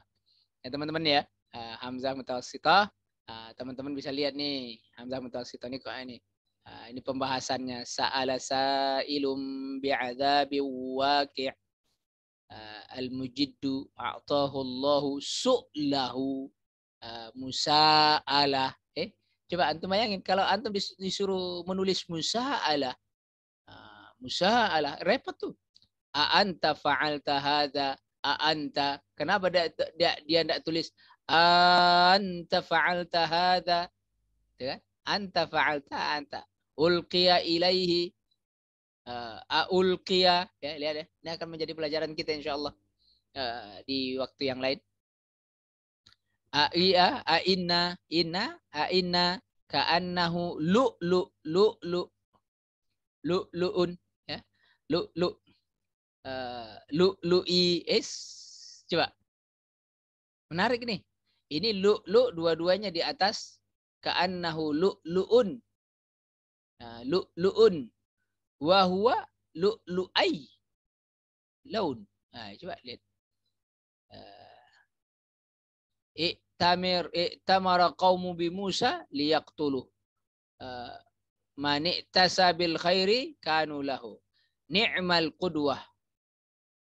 Ya teman-teman ya, ah, Hamzah Mutawasita. Ah, teman-teman bisa lihat nih, Hamzah Mutawasita ini kok ini. Ah, ini pembahasannya. Sa'ala sa'ilum bi'adhabi waqi' al-mujiddu a'tahu Allahu su'lahu musa'ala. musa'alah. Eh, coba antum bayangin kalau antum disuruh menulis musa'alah Musya'alah. Repot tuh. A'anta fa'alta hadha. A'anta. Kenapa dia, dia, dia tidak tulis anta fa'alta hadha? Gitu kan? Anta fa'alta anta. Ulqiya ilaihi. Uh, aulqiya. Ya, lihat ya. Ini akan menjadi pelajaran kita insyaAllah. Uh, di waktu yang lain. A'i'a, a'inna, inna, a'inna, ka'annahu lu'lu, lu'lu, lu'lu'un lu lu uh, lu lu is coba menarik nih ini lu lu dua-duanya di atas kaannahu lu luun nah, lu luun wa huwa lu luai laun nah, coba lihat uh, i'tamir i'tamara qaumu bi Musa liyaqtuluh uh, man tasabil khairi kanu lahu ni'mal qudwah.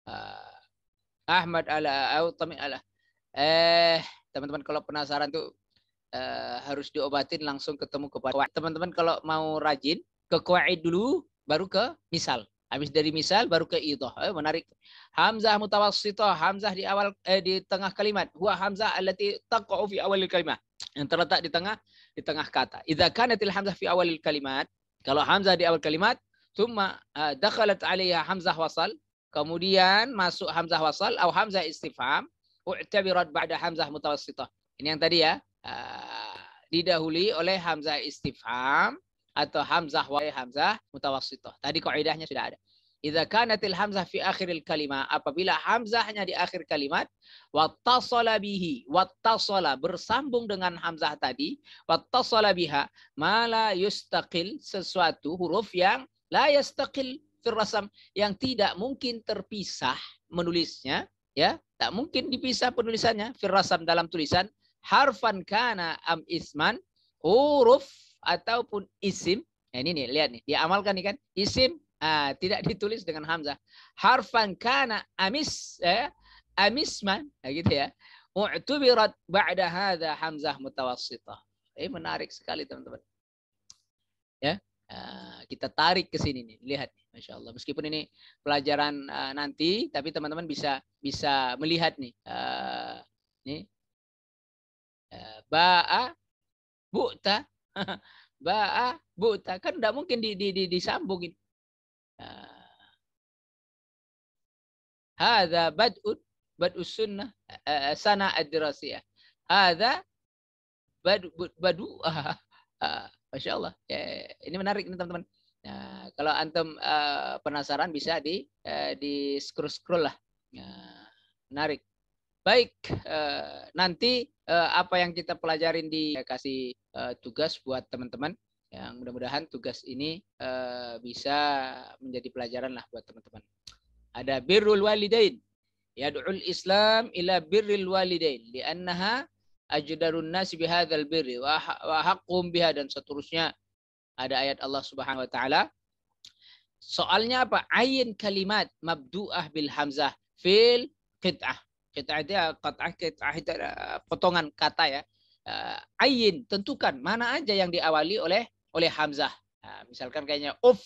Uh, Ahmad ala Autami ala. Eh, teman-teman kalau penasaran tuh uh, harus diobatin langsung ketemu ke Teman-teman kalau mau rajin ke kuaid dulu baru ke misal. Habis dari misal baru ke idah. Eh, menarik. Hamzah mutawassithah, hamzah di awal eh, di tengah kalimat. Huwa hamzah allati taqa'u fi awal kalimat Yang terletak di tengah di tengah kata. Idza kanatil hamzah fi awal kalimat, kalau hamzah di awal kalimat tuma uh, dakhalat alaiha hamzah wasal. Kemudian masuk hamzah wasal atau hamzah istifham. U'tabirat ba'da hamzah mutawassitah. Ini yang tadi ya. Uh, didahului oleh hamzah istifham atau hamzah wa hamzah mutawassitah. Tadi kaidahnya sudah ada. Idza kanatil hamzah fi akhiril kalimat, apabila hamzahnya di akhir kalimat wattasala bihi, wattasala bersambung dengan hamzah tadi, wattasala biha, mala yustaqil sesuatu huruf yang la yastaqil fil rasam yang tidak mungkin terpisah menulisnya ya tak mungkin dipisah penulisannya fil rasam dalam tulisan harfan kana am isman huruf ataupun isim nah, ini nih lihat nih diamalkan nih kan isim uh, tidak ditulis dengan hamzah harfan kana amis eh, amisman nah, gitu ya u'tubirat ba'da hadha hamzah mutawassithah Eh menarik sekali teman-teman Eh, kita tarik ke sini nih. Lihat masya Allah. Meskipun ini pelajaran uh, nanti, tapi teman-teman bisa bisa melihat nih. Uh, nih. Uh, ba'a bu'ta. ba'a bu'ta. Kan tidak mungkin di, di, di, disambungin. Uh, Hada bad'ud bad'u sunnah uh, sana adrasiyah. Hada badu badu uh, uh, Masya Allah. Ya, ini menarik nih teman-teman. Nah, kalau antum uh, penasaran bisa di uh, di scroll scroll lah. Nah, menarik. Baik, uh, nanti uh, apa yang kita pelajarin di saya kasih uh, tugas buat teman-teman. Yang mudah-mudahan tugas ini uh, bisa menjadi pelajaran lah buat teman-teman. Ada birrul walidain. Yad'ul Islam ila birrul walidain li'annaha ajdarun nasi bihadzal birri wa haqqum biha dan seterusnya. Ada ayat Allah Subhanahu wa taala. Soalnya apa? Ayin kalimat mabdu'ah bil hamzah fil qit'ah. Qit'ah dia ya, qat'ah qit'ah itu potongan kata ya. Eh, Ayin tentukan mana aja yang diawali oleh oleh hamzah. Nah, misalkan kayaknya uf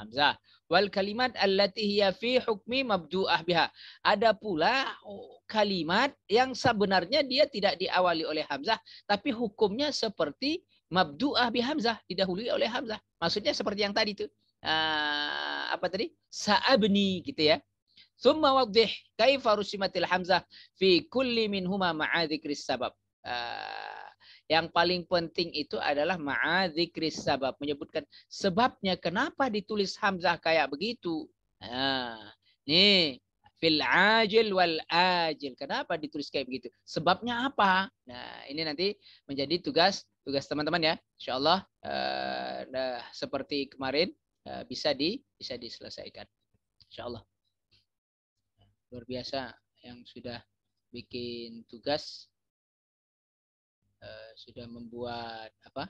hamzah, Wal kalimat allati hiya fi hukmi mabdu'ah biha. Ada pula kalimat yang sebenarnya dia tidak diawali oleh hamzah tapi hukumnya seperti mabdu'ah bi hamzah didahului oleh hamzah. Maksudnya seperti yang tadi itu Uh, ah, apa tadi? Sa'abni gitu ya. Thumma waddih kaifa rusimatil hamzah fi kulli minhuma ma'a dzikris sabab. Uh, yang paling penting itu adalah ma'adzikris sabab. Menyebutkan sebabnya kenapa ditulis Hamzah kayak begitu. Nah, nih fil ajil wal ajil. Kenapa ditulis kayak begitu? Sebabnya apa? Nah, ini nanti menjadi tugas tugas teman-teman ya. Insyaallah uh, seperti kemarin uh, bisa di bisa diselesaikan. Insyaallah. Luar biasa yang sudah bikin tugas Eh, sudah membuat apa?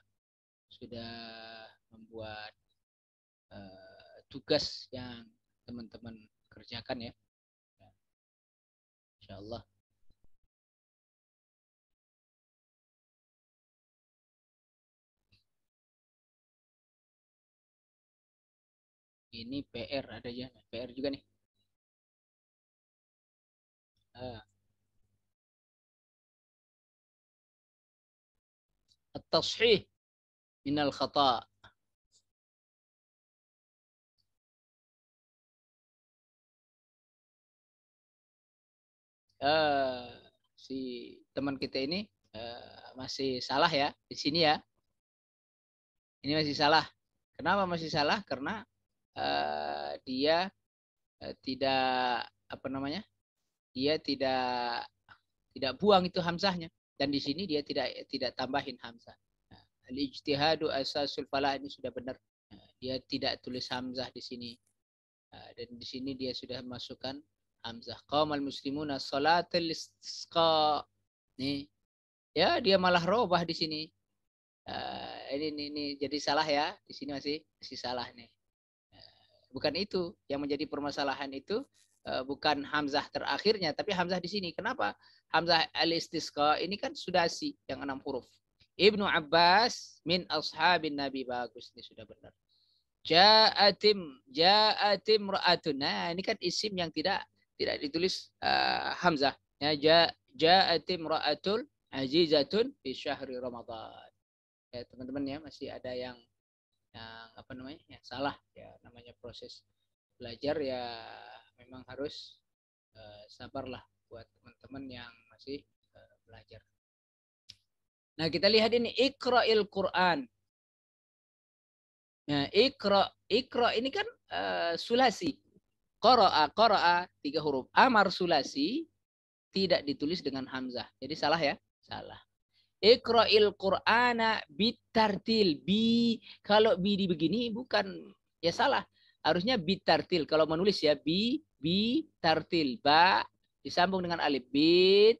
Sudah membuat uh, tugas yang teman-teman kerjakan ya. ya. Insya Allah. Ini PR ada ya, PR juga nih. Ah. at-tashih minal khata' Uh, si teman kita ini uh, masih salah ya di sini ya. Ini masih salah. Kenapa masih salah? Karena uh, dia uh, tidak apa namanya? Dia tidak tidak buang itu hamzahnya dan di sini dia tidak tidak tambahin hamzah. Nah, al ijtihadu asasul falah ini sudah benar. Nah, dia tidak tulis hamzah di sini. Nah, dan di sini dia sudah masukkan hamzah. Qamal muslimuna salatul isqa. Nih. Ya, dia malah robah di sini. Uh, ini, ini, ini jadi salah ya. Di sini masih masih salah nih. Uh, bukan itu yang menjadi permasalahan itu Eh, bukan hamzah terakhirnya tapi hamzah di sini kenapa hamzah al istisqa ini kan sudah si yang enam huruf Ibnu Abbas min ashabin Nabi bagus ini sudah benar ja'atim ja'atim ra'atun nah ini kan isim yang tidak tidak ditulis uh, hamzah ya ja, ja'atim ra'atul azizatun fi syahri ramadan ya teman-teman ya masih ada yang yang apa namanya ya salah ya namanya proses belajar ya memang harus uh, sabarlah buat teman-teman yang masih uh, belajar. Nah, kita lihat ini Iqra'il Qur'an. Nah, Iqra Iqra ini kan uh, sulasi. Qara'a qara'a tiga huruf. Amar sulasi tidak ditulis dengan hamzah. Jadi salah ya? Salah. Iqra'il Qur'ana bitartil bi kalau bi di begini bukan ya salah harusnya tartil Kalau menulis ya bi bi tartil Ba disambung dengan alif bi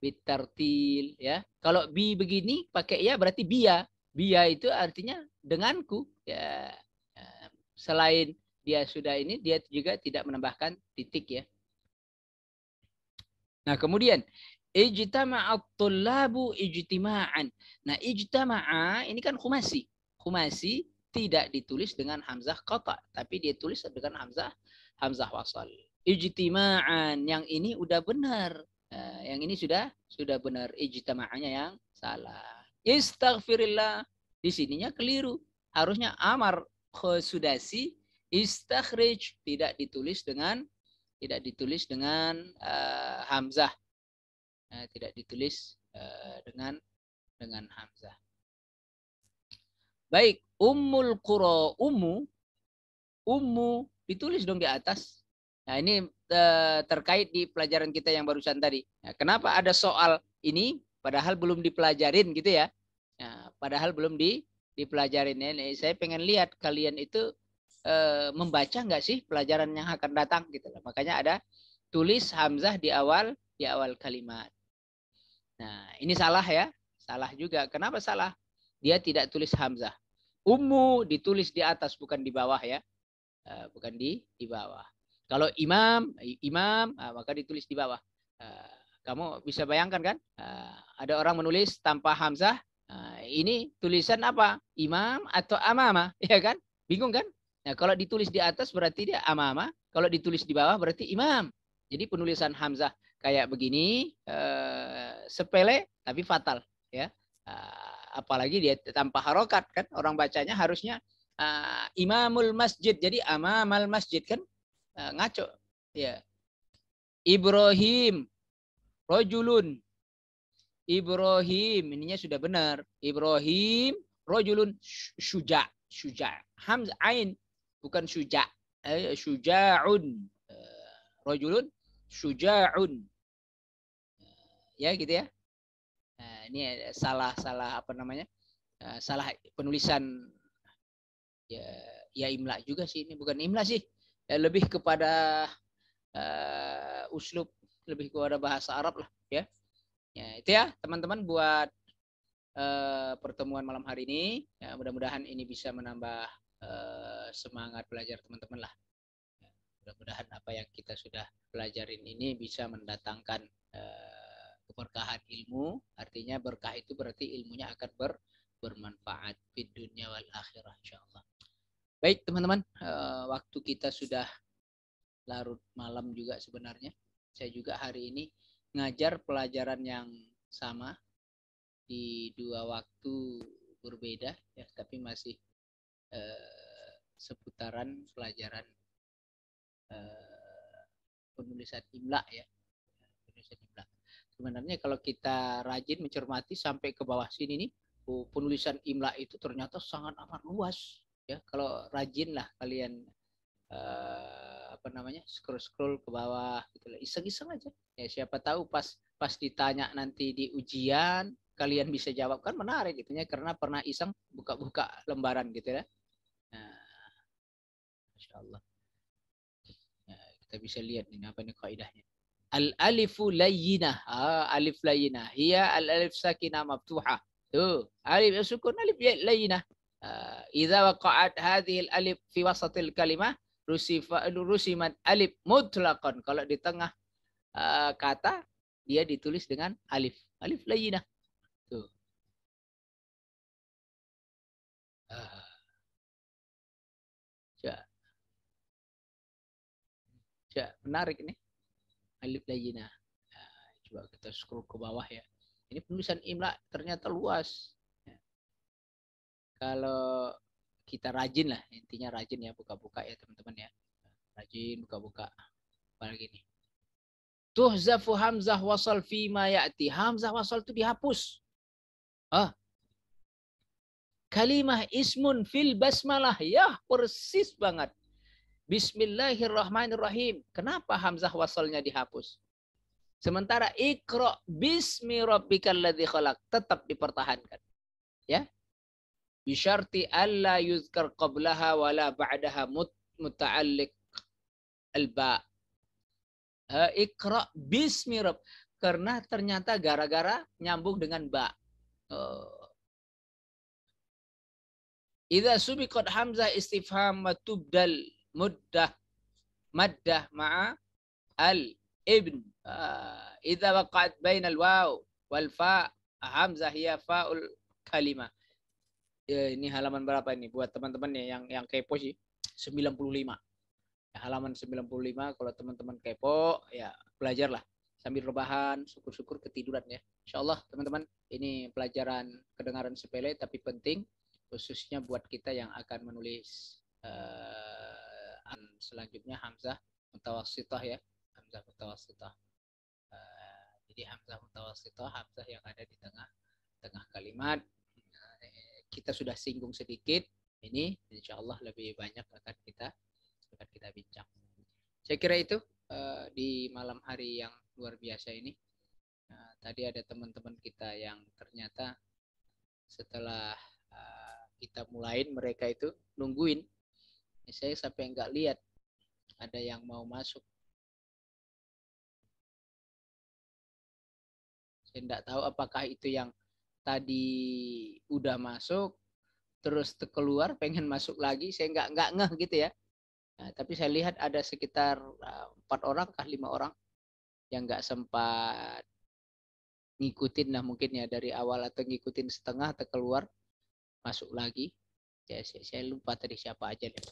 bi tartil ya. Kalau bi begini pakai ya berarti bia. Ya. Bia ya itu artinya denganku ya. ya. Selain dia sudah ini dia juga tidak menambahkan titik ya. Nah, kemudian ijtama'at thullabu ijtima'an. Nah, ijtama'a ini kan khumasi. Khumasi tidak ditulis dengan hamzah kota, tapi dia tulis dengan hamzah hamzah wasal. Ijtima'an yang ini udah benar. Eh, yang ini sudah sudah benar ijtima'annya yang salah. Istaghfirillah di sininya keliru. Harusnya amar khusudasi istakhrij tidak ditulis dengan tidak ditulis dengan uh, hamzah. Nah, tidak ditulis uh, dengan dengan hamzah. Baik, Ummul Qura Ummu Ummu ditulis dong di atas. Nah, ini eh, terkait di pelajaran kita yang barusan tadi. Nah, kenapa ada soal ini padahal belum dipelajarin gitu ya? Nah, padahal belum di dipelajarin ya. Nah, saya pengen lihat kalian itu e, membaca nggak sih pelajaran yang akan datang gitu lah. Makanya ada tulis hamzah di awal di awal kalimat. Nah, ini salah ya. Salah juga. Kenapa salah? Dia tidak tulis hamzah ummu ditulis di atas bukan di bawah ya. Eh, bukan di di bawah. Kalau imam imam ah, maka ditulis di bawah. Eh, kamu bisa bayangkan kan? Eh, ada orang menulis tanpa hamzah. ini tulisan apa? Imam atau amama, ya kan? Bingung kan? Nah, kalau ditulis di atas berarti dia amama, kalau ditulis di bawah berarti imam. Jadi penulisan hamzah kayak begini sepele tapi fatal ya. Ah, apalagi dia tanpa harokat kan orang bacanya harusnya uh, imamul masjid jadi amamal masjid kan uh, ngaco ya Ibrahim rojulun Ibrahim ininya sudah benar Ibrahim rojulun syuja syuja hamz ain bukan syuja eh, syujaun eh, rojulun syujaun ya gitu ya ini ya, salah salah apa namanya eh, salah penulisan ya ya imla juga sih ini bukan imla sih ya lebih kepada uh, uslub lebih kepada bahasa Arab lah ya ya itu ya teman-teman buat uh, pertemuan malam hari ini ya, mudah-mudahan ini bisa menambah uh, semangat belajar teman-teman lah ya, mudah-mudahan apa yang kita sudah pelajarin ini bisa mendatangkan uh, keberkahan ilmu artinya berkah itu berarti ilmunya akan ber, bermanfaat di dunia wal akhirah insyaallah baik teman-teman eh, waktu kita sudah larut malam juga sebenarnya saya juga hari ini ngajar pelajaran yang sama di dua waktu berbeda ya tapi masih uh, seputaran pelajaran uh, penulisan imla ya penulisan imla Sebenarnya kalau kita rajin mencermati sampai ke bawah sini nih, penulisan imla itu ternyata sangat amat luas. Ya, kalau rajin lah kalian eh, apa namanya scroll scroll ke bawah gitu lah iseng iseng aja ya siapa tahu pas pas ditanya nanti di ujian kalian bisa jawab kan menarik gitu ya karena pernah iseng buka buka lembaran gitu ya nah, masya Allah ya, kita bisa lihat ini apa ini kaidahnya. Al alifu layyinah. Ah, alif layyinah. Hiya al alif sakinah mabtuhah, Tu. Alif sukun alif ya, layyinah. Uh, idza waqa'at hadhihi alif fi wasatil kalimah rusifa rusimat alif mutlaqan. Kalau di tengah uh, kata dia ditulis dengan alif. Alif layyinah. Tuh. Uh. Ya. Ya, menarik nih alif layina. Nah, coba kita scroll ke bawah ya. Ini penulisan imla ternyata luas. Ya. Kalau kita rajin lah, intinya rajin ya buka-buka ya teman-teman ya. Rajin buka-buka. Apalagi tuh Tuhzafu hamzah wasal fi ma ya'ti. Hamzah wasal itu dihapus. Ah. Kalimah ismun fil basmalah. Ya, persis banget. Bismillahirrahmanirrahim. Kenapa hamzah wasalnya dihapus? Sementara ikro bismi rabbikal ladzi khalaq tetap dipertahankan. Ya. syarti alla yuzkar qablaha wala ba'daha mut, muta'alliq alba. Ikra bismi rabb. Karena ternyata gara-gara nyambung dengan ba. Oh. Idza subiqat hamzah istifham wa tubdal mudah maddah ma'a al ibn uh, idza waqa'at al waw wal fa hamzah hiya faul kalimah ya, ini halaman berapa ini buat teman-teman ya yang yang kepo sih 95 ya, halaman 95 kalau teman-teman kepo ya belajarlah sambil rebahan syukur-syukur ketiduran ya insyaallah teman-teman ini pelajaran kedengaran sepele tapi penting khususnya buat kita yang akan menulis uh, dan Selanjutnya hamzah mutawasitah ya. Hamzah mutawasitah. Uh, jadi hamzah mutawasitah, hamzah yang ada di tengah tengah kalimat. Uh, kita sudah singgung sedikit ini insya Allah lebih banyak akan kita akan kita bincang. Saya kira itu uh, di malam hari yang luar biasa ini. Uh, tadi ada teman-teman kita yang ternyata setelah uh, kita mulain mereka itu nungguin saya sampai nggak lihat ada yang mau masuk saya nggak tahu apakah itu yang tadi udah masuk terus keluar pengen masuk lagi saya nggak nggak ngeh gitu ya nah, tapi saya lihat ada sekitar eh, empat orang kah lima orang yang nggak sempat ngikutin lah mungkin ya dari awal atau ngikutin setengah atau keluar masuk lagi ya saya, saya lupa tadi siapa aja deh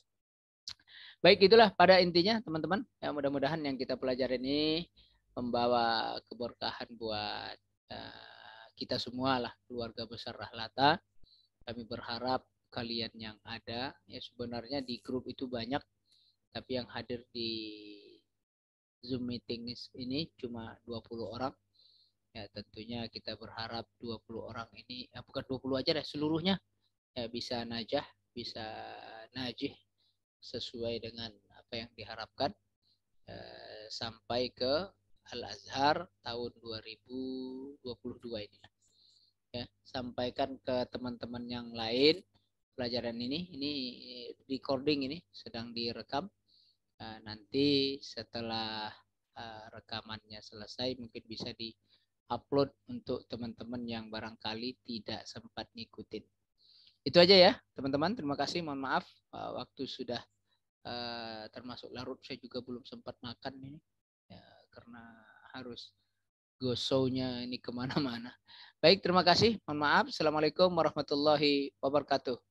Baik, itulah pada intinya teman-teman. Ya, mudah-mudahan yang kita pelajari ini membawa keberkahan buat uh, kita semua lah, keluarga besar Rahlata. Kami berharap kalian yang ada, ya sebenarnya di grup itu banyak, tapi yang hadir di Zoom meeting ini cuma 20 orang. Ya, tentunya kita berharap 20 orang ini, ya bukan 20 aja deh, seluruhnya ya bisa najah, bisa najih sesuai dengan apa yang diharapkan eh, sampai ke Al Azhar tahun 2022 ini. Ya, sampaikan ke teman-teman yang lain pelajaran ini. Ini recording ini sedang direkam. Eh, nanti setelah eh, rekamannya selesai mungkin bisa di upload untuk teman-teman yang barangkali tidak sempat ngikutin itu aja ya teman-teman terima kasih mohon maaf eh, waktu sudah uh, termasuk larut saya juga belum sempat makan ini ya, karena harus gosonya ini kemana-mana baik terima kasih mohon maaf assalamualaikum warahmatullahi wabarakatuh